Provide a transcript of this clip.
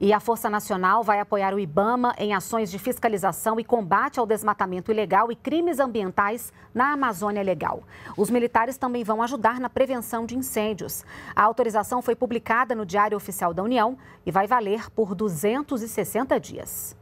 E a Força Nacional vai apoiar o IBAMA em ações de fiscalização e combate ao desmatamento ilegal e crimes ambientais na Amazônia Legal. Os militares também vão ajudar na prevenção de incêndios. A autorização foi publicada no Diário Oficial da União e vai valer por 260 dias.